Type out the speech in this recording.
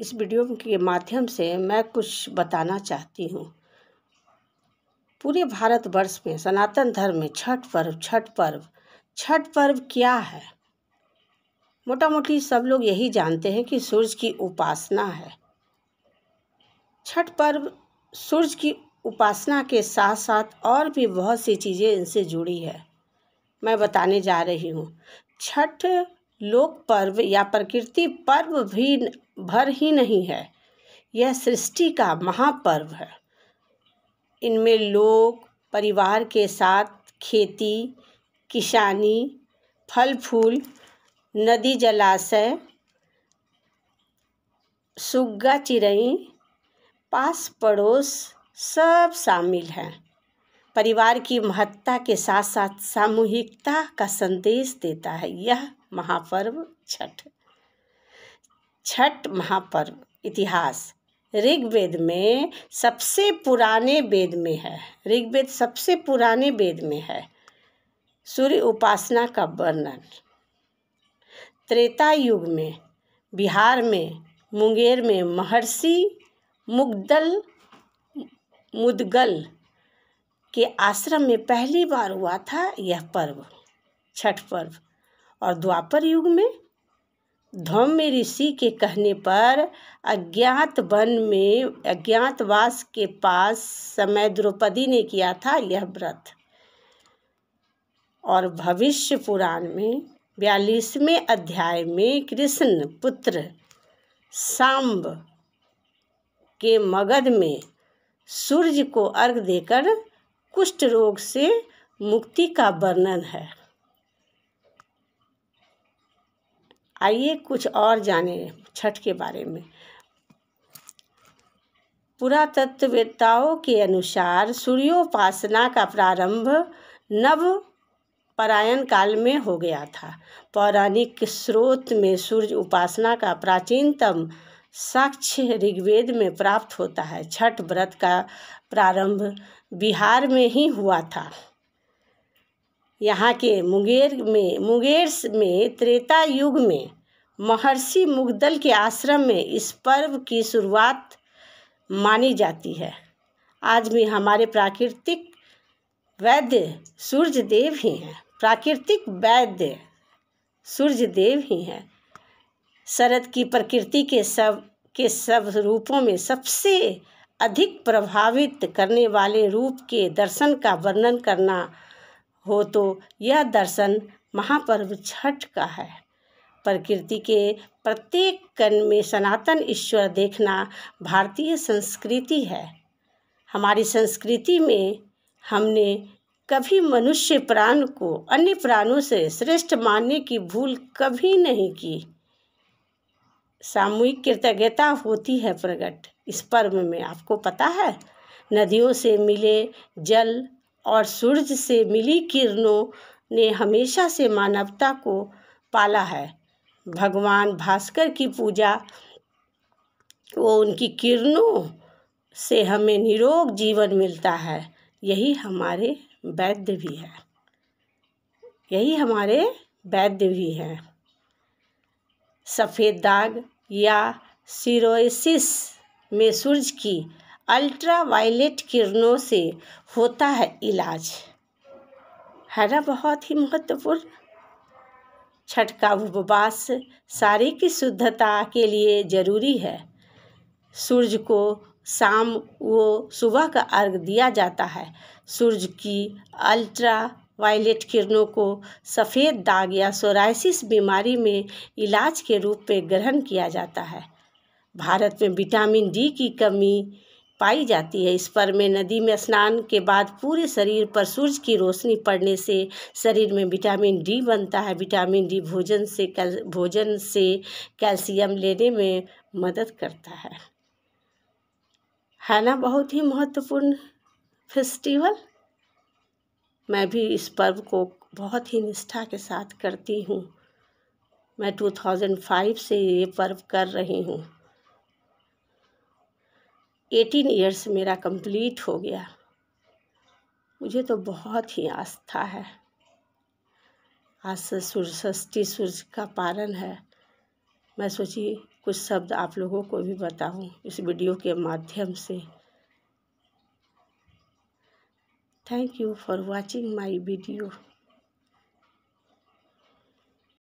इस वीडियो के माध्यम से मैं कुछ बताना चाहती हूँ पूरे भारतवर्ष में सनातन धर्म में छठ पर्व छठ पर्व छठ पर्व क्या है मोटा मोटी सब लोग यही जानते हैं कि सूर्य की उपासना है छठ पर्व सूर्य की उपासना के साथ साथ और भी बहुत सी चीज़ें इनसे जुड़ी है मैं बताने जा रही हूँ छठ लोक पर्व या प्रकृति पर्व भी भर ही नहीं है यह सृष्टि का महापर्व है इनमें लोग परिवार के साथ खेती किसानी फल फूल नदी जलाशय सुग्गा चिड़ई पास पड़ोस सब शामिल हैं परिवार की महत्ता के साथ साथ सामूहिकता का संदेश देता है यह महापर्व छठ छठ महापर्व इतिहास ऋग्वेद में सबसे पुराने वेद में है ऋग्वेद सबसे पुराने वेद में है सूर्य उपासना का वर्णन त्रेता युग में बिहार में मुंगेर में महर्षि मुगदल मुदगल के आश्रम में पहली बार हुआ था यह पर्व छठ पर्व और द्वापर युग में धौम्य ऋषि के कहने पर अज्ञात वन में अज्ञातवास के पास समय द्रौपदी ने किया था यह व्रत और भविष्य पुराण में बयालीसवें अध्याय में कृष्ण पुत्र सांब के मगध में सूर्य को अर्घ देकर कुष्ठ रोग से मुक्ति का वर्णन है आइए कुछ और जानें छठ के बारे में पुरातत्ववेत्ताओं के अनुसार सूर्योपासना का प्रारंभ नव परायण काल में हो गया था पौराणिक स्रोत में सूर्य उपासना का प्राचीनतम साक्ष्य ऋग्वेद में प्राप्त होता है छठ व्रत का प्रारंभ बिहार में ही हुआ था यहाँ के मुंगेर में मुंगेर में त्रेता युग में महर्षि मुगदल के आश्रम में इस पर्व की शुरुआत मानी जाती है आज भी हमारे प्राकृतिक वैद्य सूर्य देव ही हैं प्राकृतिक वैद्य सूर्य देव ही हैं शरद की प्रकृति के सब के सब रूपों में सबसे अधिक प्रभावित करने वाले रूप के दर्शन का वर्णन करना हो तो यह दर्शन महापर्व छठ का है प्रकृति के प्रत्येक कण में सनातन ईश्वर देखना भारतीय संस्कृति है हमारी संस्कृति में हमने कभी मनुष्य प्राण को अन्य प्राणों से श्रेष्ठ मानने की भूल कभी नहीं की सामूहिक कृतज्ञता होती है प्रकट इस पर्व में आपको पता है नदियों से मिले जल और सूरज से मिली किरणों ने हमेशा से मानवता को पाला है भगवान भास्कर की पूजा वो उनकी किरणों से हमें निरोग जीवन मिलता है यही हमारे वैद्य भी है यही हमारे वैद्य भी हैं सफ़ेद दाग या सिरोसिस में सूर्य की अल्ट्रावायलेट किरणों से होता है इलाज हरा बहुत ही महत्वपूर्ण छठ का उपवास शारीरिक शुद्धता के लिए जरूरी है सूर्य को शाम वो सुबह का अर्घ दिया जाता है सूर्य की अल्ट्रा वायलेट किरणों को सफ़ेद दाग या सोराइसिस बीमारी में इलाज के रूप में ग्रहण किया जाता है भारत में विटामिन डी की कमी पाई जाती है इस पर्व में नदी में स्नान के बाद पूरे शरीर पर सूर्य की रोशनी पड़ने से शरीर में विटामिन डी बनता है विटामिन डी भोजन से कैल भोजन से कैल्शियम लेने में मदद करता है है ना बहुत ही महत्वपूर्ण फेस्टिवल मैं भी इस पर्व को बहुत ही निष्ठा के साथ करती हूँ मैं 2005 से ये पर्व कर रही हूँ एटीन ईयर्स मेरा कंप्लीट हो गया मुझे तो बहुत ही आस्था है आज से सूर्य षष्ठी सूर्य का पारण है मैं सोची कुछ शब्द आप लोगों को भी बताऊं इस वीडियो के माध्यम से thank you for watching my video